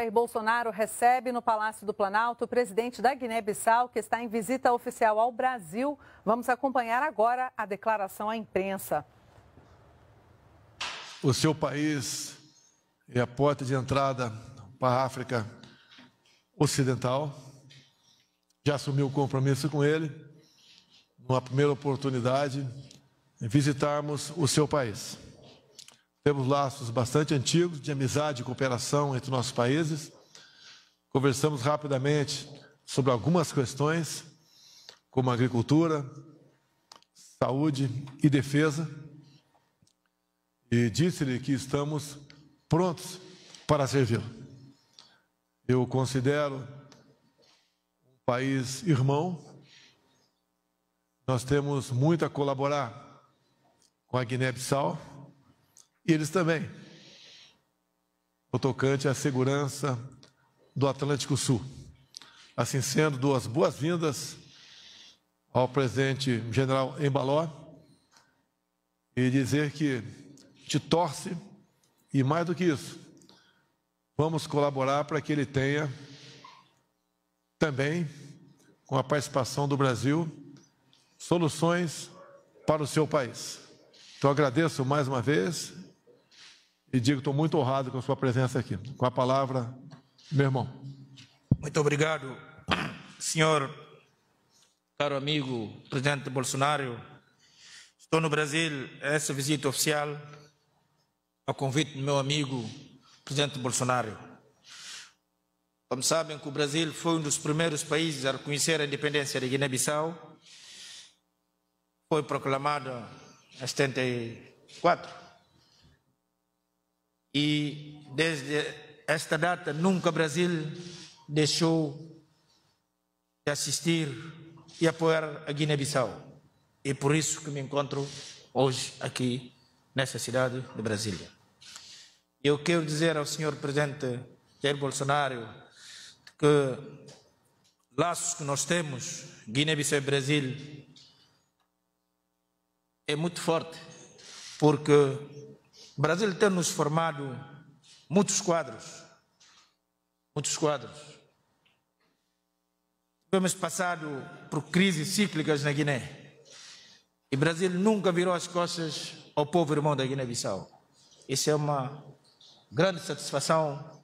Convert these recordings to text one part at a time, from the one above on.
Jair Bolsonaro recebe no Palácio do Planalto o presidente da Guiné-Bissau, que está em visita oficial ao Brasil. Vamos acompanhar agora a declaração à imprensa. O seu país é a porta de entrada para a África Ocidental. Já assumiu o compromisso com ele, numa primeira oportunidade, visitarmos o seu país. Temos laços bastante antigos de amizade e cooperação entre nossos países. Conversamos rapidamente sobre algumas questões, como agricultura, saúde e defesa. E disse-lhe que estamos prontos para servi-lo. Eu considero um país irmão. Nós temos muito a colaborar com a Guiné-Bissau e eles também. O tocante à segurança do Atlântico Sul. Assim sendo, duas boas-vindas ao presidente general Embaló e dizer que te torce e mais do que isso, vamos colaborar para que ele tenha também, com a participação do Brasil, soluções para o seu país. Então agradeço mais uma vez e digo estou muito honrado com a sua presença aqui. Com a palavra, meu irmão. Muito obrigado, senhor, caro amigo, presidente Bolsonaro. Estou no Brasil, é essa visita oficial, a convite do meu amigo, presidente Bolsonaro. Como sabem que o Brasil foi um dos primeiros países a reconhecer a independência de Guiné-Bissau. Foi proclamada em 74 e desde esta data, nunca Brasil deixou de assistir e apoiar a Guiné-Bissau. E por isso que me encontro hoje aqui nesta cidade de Brasília. Eu quero dizer ao senhor presidente Jair Bolsonaro que laços que nós temos, Guiné-Bissau e Brasil, é muito forte, porque o Brasil tem nos formado muitos quadros, muitos quadros. Temos passado por crises cíclicas na Guiné. E o Brasil nunca virou as costas ao povo irmão da Guiné-Bissau. Isso é uma grande satisfação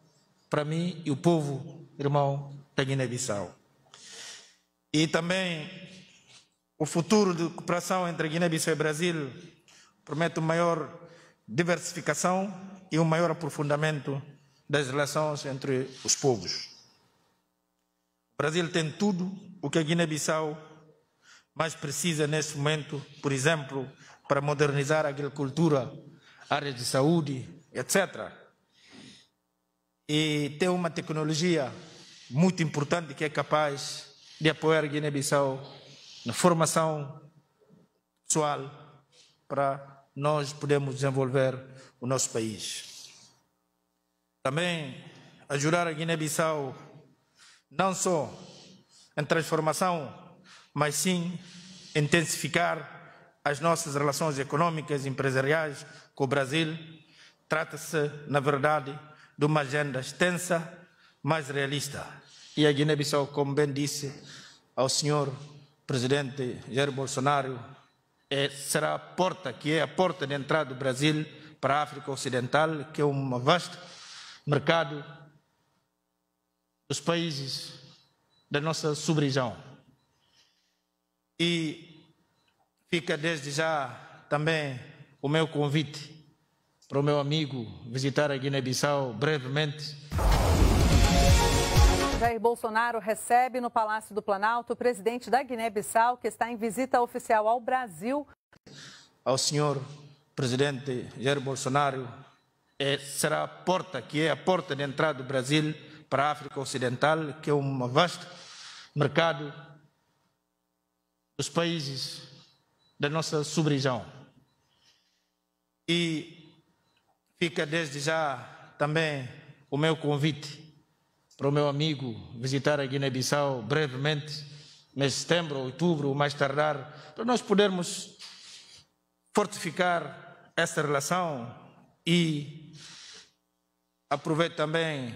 para mim e o povo irmão da Guiné-Bissau. E também o futuro de cooperação entre Guiné-Bissau e Brasil promete o maior diversificação e um maior aprofundamento das relações entre os povos. O Brasil tem tudo o que a Guiné-Bissau mais precisa neste momento, por exemplo, para modernizar a agricultura, áreas de saúde, etc. E tem uma tecnologia muito importante que é capaz de apoiar a Guiné-Bissau na formação pessoal para nós podemos desenvolver o nosso país. Também ajudar a Guiné-Bissau não só em transformação, mas sim intensificar as nossas relações econômicas e empresariais com o Brasil. Trata-se, na verdade, de uma agenda extensa, mais realista. E a Guiné-Bissau, como bem disse ao senhor presidente Jair Bolsonaro, é, será a porta, que é a porta de entrada do Brasil para a África Ocidental, que é um vasto mercado dos países da nossa sub-região. E fica desde já também o meu convite para o meu amigo visitar a Guiné-Bissau brevemente Jair Bolsonaro recebe no Palácio do Planalto o presidente da Guiné-Bissau, que está em visita oficial ao Brasil. Ao senhor presidente Jair Bolsonaro, é, será a porta, que é a porta de entrada do Brasil para a África Ocidental, que é um vasto mercado dos países da nossa sub-região. E fica desde já também o meu convite para o meu amigo visitar a Guiné-Bissau brevemente, mês de setembro, outubro, mais tardar, para nós podermos fortificar essa relação e aproveito também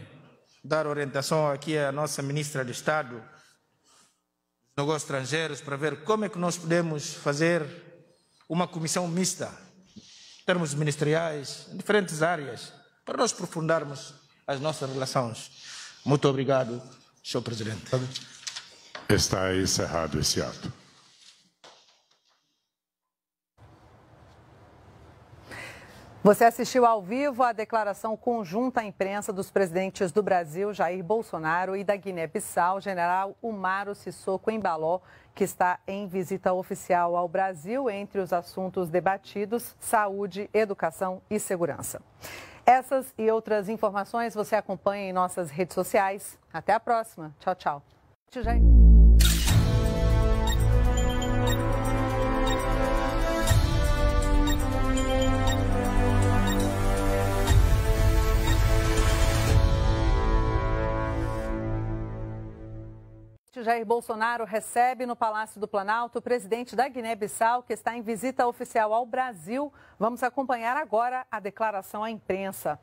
dar orientação aqui à nossa ministra de Estado dos Negócios Estrangeiros para ver como é que nós podemos fazer uma comissão mista, em termos ministeriais, em diferentes áreas, para nós aprofundarmos as nossas relações. Muito obrigado, senhor presidente. Está encerrado esse ato. Você assistiu ao vivo à declaração conjunta à imprensa dos presidentes do Brasil, Jair Bolsonaro, e da Guiné-Bissau, general Umaro Sissoko Embaló, que está em visita oficial ao Brasil entre os assuntos debatidos: saúde, educação e segurança. Essas e outras informações você acompanha em nossas redes sociais. Até a próxima. Tchau, tchau. presidente Jair Bolsonaro recebe no Palácio do Planalto o presidente da Guiné-Bissau, que está em visita oficial ao Brasil. Vamos acompanhar agora a declaração à imprensa.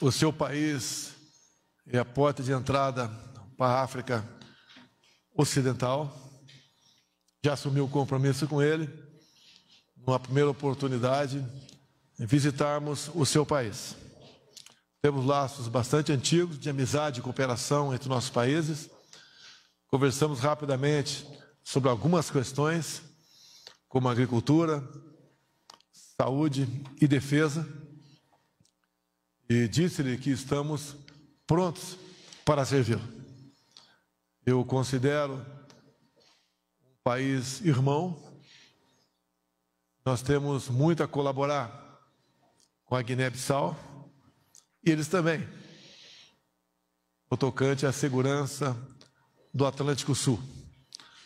O seu país é a porta de entrada para a África Ocidental. Já assumiu o compromisso com ele, numa primeira oportunidade, visitarmos o seu país. Temos laços bastante antigos de amizade e cooperação entre nossos países. Conversamos rapidamente sobre algumas questões, como agricultura, saúde e defesa. E disse-lhe que estamos prontos para servi-lo. Eu considero um país irmão. Nós temos muito a colaborar com a Guiné-Bissau. E eles também. O tocante à segurança do Atlântico Sul.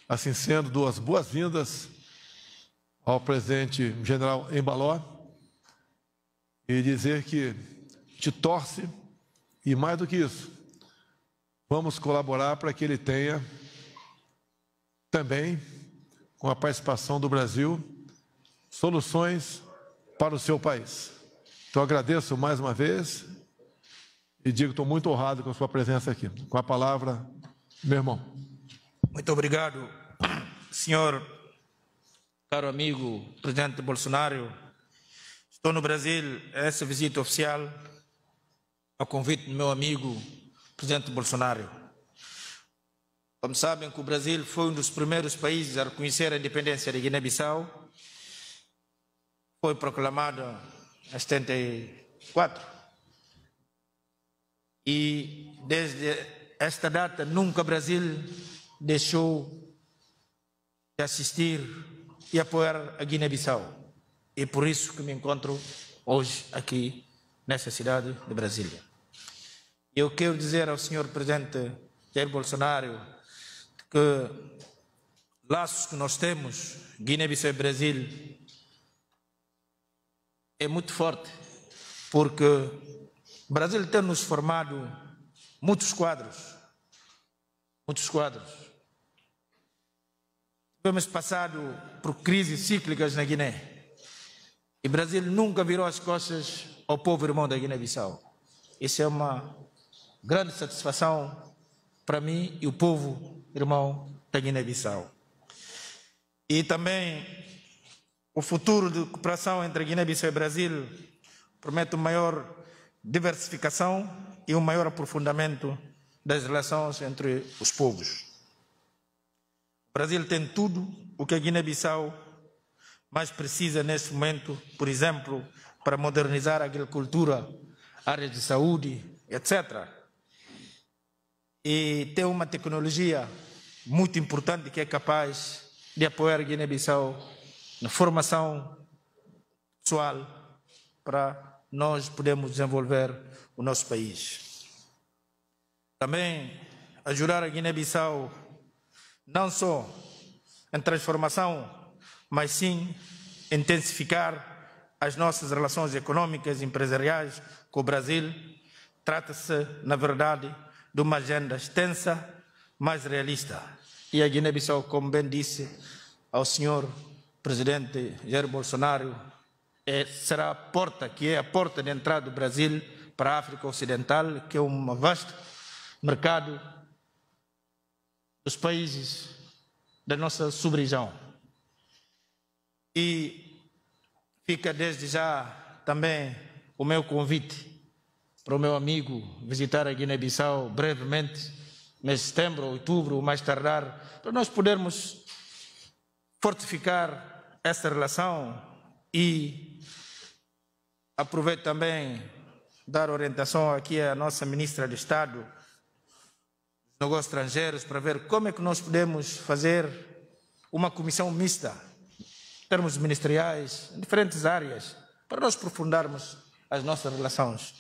Assim sendo, duas boas-vindas ao presidente general Embaló e dizer que te torce e mais do que isso, vamos colaborar para que ele tenha também, com a participação do Brasil, soluções para o seu país. Então agradeço mais uma vez e digo, estou muito honrado com a sua presença aqui. Com a palavra, meu irmão. Muito obrigado, senhor, caro amigo, presidente Bolsonaro. Estou no Brasil, é essa visita oficial, a convite do meu amigo, presidente Bolsonaro. Como sabem, que o Brasil foi um dos primeiros países a reconhecer a independência de Guiné-Bissau. Foi proclamada em 74 e desde esta data, nunca Brasil deixou de assistir e apoiar a Guiné-Bissau. E por isso que me encontro hoje aqui nessa cidade de Brasília. Eu quero dizer ao senhor presidente Jair Bolsonaro que laços que nós temos, Guiné-Bissau e Brasil, é muito forte, porque o Brasil tem-nos formado muitos quadros, muitos quadros. Temos passado por crises cíclicas na Guiné. E o Brasil nunca virou as costas ao povo irmão da Guiné-Bissau. Isso é uma grande satisfação para mim e o povo irmão da Guiné-Bissau. E também o futuro de cooperação entre Guiné-Bissau e Brasil promete o maior diversificação e um maior aprofundamento das relações entre os povos. O Brasil tem tudo o que a Guiné-Bissau mais precisa neste momento, por exemplo, para modernizar a agricultura, áreas de saúde, etc. E tem uma tecnologia muito importante que é capaz de apoiar a Guiné-Bissau na formação pessoal para nós podemos desenvolver o nosso país. Também ajudar a Guiné-Bissau não só em transformação, mas sim intensificar as nossas relações econômicas e empresariais com o Brasil. Trata-se, na verdade, de uma agenda extensa, mais realista. E a Guiné-Bissau, como bem disse ao senhor presidente Jair Bolsonaro, é, será a porta, que é a porta de entrada do Brasil para a África Ocidental, que é um vasto mercado dos países da nossa sub-região. E fica desde já também o meu convite para o meu amigo visitar a Guiné-Bissau brevemente, mês de setembro, outubro, ou mais tardar, para nós podermos fortificar essa relação e Aproveito também dar orientação aqui à nossa ministra de Estado dos Negócios Estrangeiros para ver como é que nós podemos fazer uma comissão mista, em termos ministeriais, em diferentes áreas, para nós aprofundarmos as nossas relações.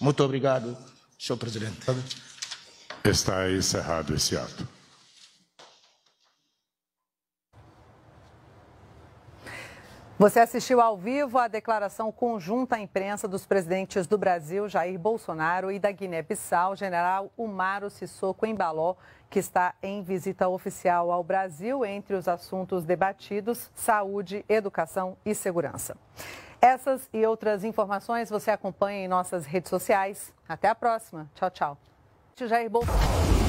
Muito obrigado, Sr. Presidente. Está encerrado esse ato. Você assistiu ao vivo a declaração conjunta à imprensa dos presidentes do Brasil, Jair Bolsonaro, e da Guiné-Bissau, general Umaro Sissoko Embaló, que está em visita oficial ao Brasil entre os assuntos debatidos: saúde, educação e segurança. Essas e outras informações você acompanha em nossas redes sociais. Até a próxima. Tchau, tchau. Jair Bolsonaro.